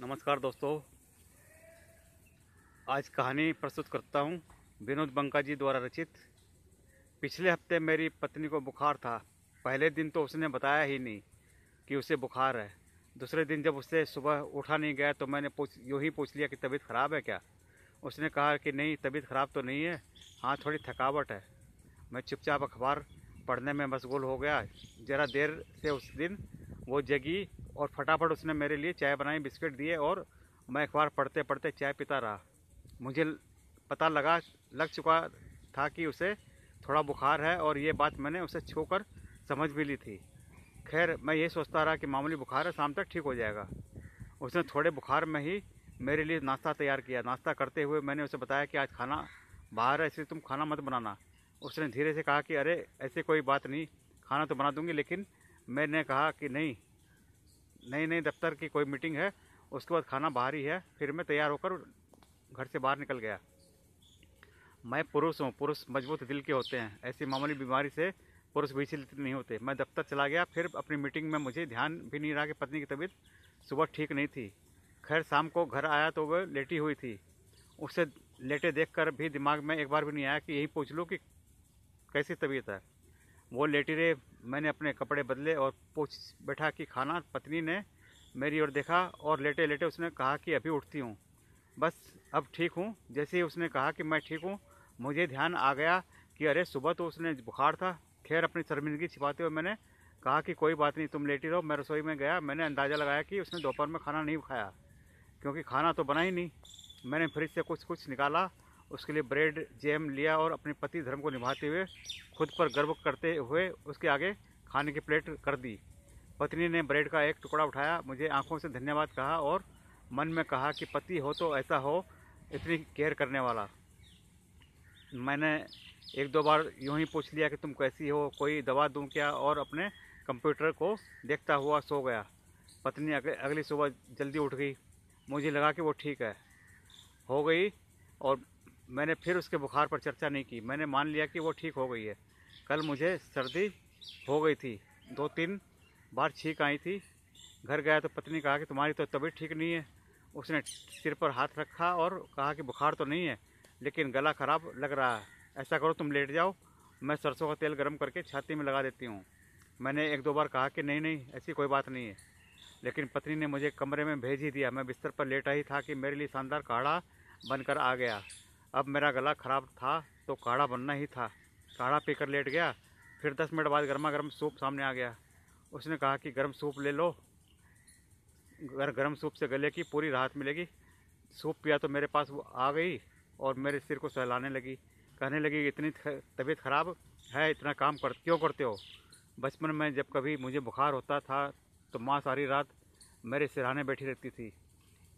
नमस्कार दोस्तों आज कहानी प्रस्तुत करता हूँ विनोद बंका जी द्वारा रचित पिछले हफ्ते मेरी पत्नी को बुखार था पहले दिन तो उसने बताया ही नहीं कि उसे बुखार है दूसरे दिन जब उसे सुबह उठा नहीं गया तो मैंने पूछ यूँ ही पूछ लिया कि तबीयत ख़राब है क्या उसने कहा कि नहीं तबीयत ख़राब तो नहीं है हाँ थोड़ी थकावट है मैं चुपचाप अखबार पढ़ने में मशगूल हो गया ज़रा देर से उस दिन वो जगी और फटाफट उसने मेरे लिए चाय बनाई बिस्किट दिए और मैं अखबार पढ़ते पढ़ते चाय पीता रहा मुझे पता लगा लग चुका था कि उसे थोड़ा बुखार है और ये बात मैंने उसे छूकर समझ भी ली थी खैर मैं ये सोचता रहा कि मामूली बुखार है शाम तक ठीक हो जाएगा उसने थोड़े बुखार में ही मेरे लिए नाश्ता तैयार किया नाश्ता करते हुए मैंने उसे बताया कि आज खाना बाहर है इसलिए तुम खाना मत बनाना उसने धीरे से कहा कि अरे ऐसी कोई बात नहीं खाना तो बना दूंगी लेकिन मैंने कहा कि नहीं नई नई दफ्तर की कोई मीटिंग है उसके बाद खाना बाहर ही है फिर मैं तैयार होकर घर से बाहर निकल गया मैं पुरुष हूँ पुरुष मजबूत दिल के होते हैं ऐसी मामूली बीमारी से पुरुष विचलित नहीं होते मैं दफ्तर चला गया फिर अपनी मीटिंग में मुझे ध्यान भी नहीं रहा कि पत्नी की तबीयत सुबह ठीक नहीं थी खैर शाम को घर आया तो वह लेटी हुई थी उसे लेटे देखकर भी दिमाग में एक बार भी नहीं आया कि यही पूछ लूँ कि कैसी तबीयत है वो लेटी रहे मैंने अपने कपड़े बदले और पूछ बैठा कि खाना पत्नी ने मेरी ओर देखा और लेटे लेटे उसने कहा कि अभी उठती हूँ बस अब ठीक हूँ जैसे ही उसने कहा कि मैं ठीक हूँ मुझे ध्यान आ गया कि अरे सुबह तो उसने बुखार था खैर अपनी शर्मिंदगी छिपाते हुए मैंने कहा कि कोई बात नहीं तुम लेटी रहो मैं रसोई में गया मैंने अंदाज़ा लगाया कि उसने दोपहर में खाना नहीं खाया क्योंकि खाना तो बना ही नहीं मैंने फ्रिज से कुछ कुछ निकाला उसके लिए ब्रेड जैम लिया और अपने पति धर्म को निभाते हुए खुद पर गर्व करते हुए उसके आगे खाने की प्लेट कर दी पत्नी ने ब्रेड का एक टुकड़ा उठाया मुझे आंखों से धन्यवाद कहा और मन में कहा कि पति हो तो ऐसा हो इतनी केयर करने वाला मैंने एक दो बार यूं ही पूछ लिया कि तुम कैसी हो कोई दवा दूं क्या और अपने कंप्यूटर को देखता हुआ सो गया पत्नी अगली सुबह जल्दी उठ गई मुझे लगा कि वो ठीक है हो गई और मैंने फिर उसके बुखार पर चर्चा नहीं की मैंने मान लिया कि वो ठीक हो गई है कल मुझे सर्दी हो गई थी दो तीन बार छींक आई थी घर गया तो पत्नी कहा कि तुम्हारी तो तबीयत ठीक नहीं है उसने सिर पर हाथ रखा और कहा कि बुखार तो नहीं है लेकिन गला ख़राब लग रहा है ऐसा करो तुम लेट जाओ मैं सरसों का तेल गर्म करके छाती में लगा देती हूँ मैंने एक दो बार कहा कि नहीं नहीं ऐसी कोई बात नहीं है लेकिन पत्नी ने मुझे कमरे में भेज ही दिया मैं बिस्तर पर लेटा ही था कि मेरे लिए शानदार काढ़ा बनकर आ गया अब मेरा गला ख़राब था तो काढ़ा बनना ही था काढ़ा पीकर लेट गया फिर दस मिनट बाद गर्मा गर्म सूप सामने आ गया उसने कहा कि गर्म सूप ले लो अगर गर्म सूप से गले की पूरी राहत मिलेगी सूप पिया तो मेरे पास वो आ गई और मेरे सिर को सहलाने लगी कहने लगी इतनी तबीयत ख़राब है इतना काम कर क्यों करते हो बचपन में जब कभी मुझे बुखार होता था तो माँ सारी रात मेरे सिरहाने बैठी रहती थी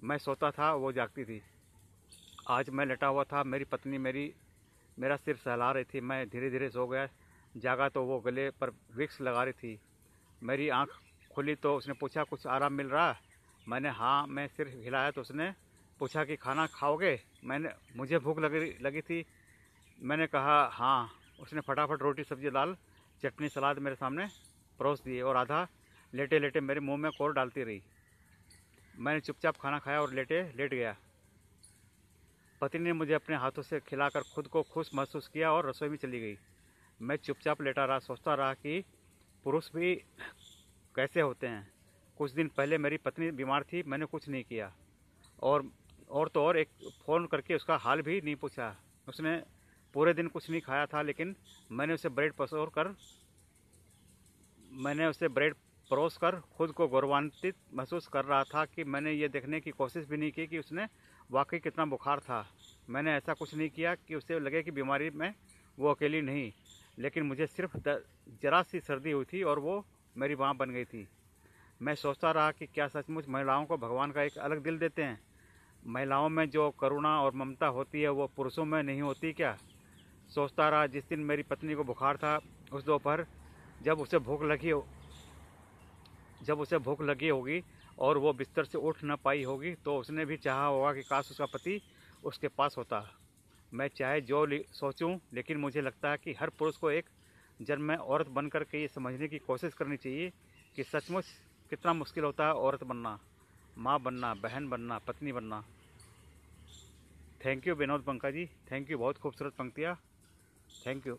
मैं सोता था वो जागती थी आज मैं लेटा हुआ था मेरी पत्नी मेरी मेरा सिर सहला रही थी मैं धीरे धीरे सो गया जागा तो वो गले पर विक्स लगा रही थी मेरी आँख खुली तो उसने पूछा कुछ आराम मिल रहा मैंने हाँ मैं सिर हिलाया तो उसने पूछा कि खाना खाओगे मैंने मुझे भूख लगी लगी थी मैंने कहा हाँ उसने फटाफट रोटी सब्जी दाल चटनी सलाद मेरे सामने परोस दिए और आधा लेटे लेटे मेरे मुंह में कोर डालती रही मैंने चुपचाप खाना खाया और लेटे लेट गया पत्नी ने मुझे अपने हाथों से खिलाकर खुद को खुश महसूस किया और रसोई में चली गई मैं चुपचाप लेटा रहा सोचता रहा कि पुरुष भी कैसे होते हैं कुछ दिन पहले मेरी पत्नी बीमार थी मैंने कुछ नहीं किया और और तो और एक फ़ोन करके उसका हाल भी नहीं पूछा उसने पूरे दिन कुछ नहीं खाया था लेकिन मैंने उसे ब्रेड पसोर कर मैंने उसे ब्रेड परोस कर खुद को गौरवान्वित महसूस कर रहा था कि मैंने ये देखने की कोशिश भी नहीं की कि उसने वाकई कितना बुखार था मैंने ऐसा कुछ नहीं किया कि उसे लगे कि बीमारी में वो अकेली नहीं लेकिन मुझे सिर्फ जरा सी सर्दी हुई थी और वो मेरी माँ बन गई थी मैं सोचता रहा कि क्या सचमुच महिलाओं को भगवान का एक अलग दिल देते हैं महिलाओं में जो करुणा और ममता होती है वो पुरुषों में नहीं होती क्या सोचता रहा जिस दिन मेरी पत्नी को बुखार था उस दोपहर जब उसे भूख लगी हो जब उसे भूख लगी होगी और वो बिस्तर से उठ ना पाई होगी तो उसने भी चाहा होगा कि काश उसका पति उसके पास होता मैं चाहे जो सोचूं लेकिन मुझे लगता है कि हर पुरुष को एक जन्म औरत बन कर के ये समझने की कोशिश करनी चाहिए कि सचमुच कितना मुश्किल होता है औरत बनना माँ बनना बहन बनना पत्नी बनना थैंक यू विनोद पंका जी थैंक यू बहुत खूबसूरत पंक्तियाँ थैंक यू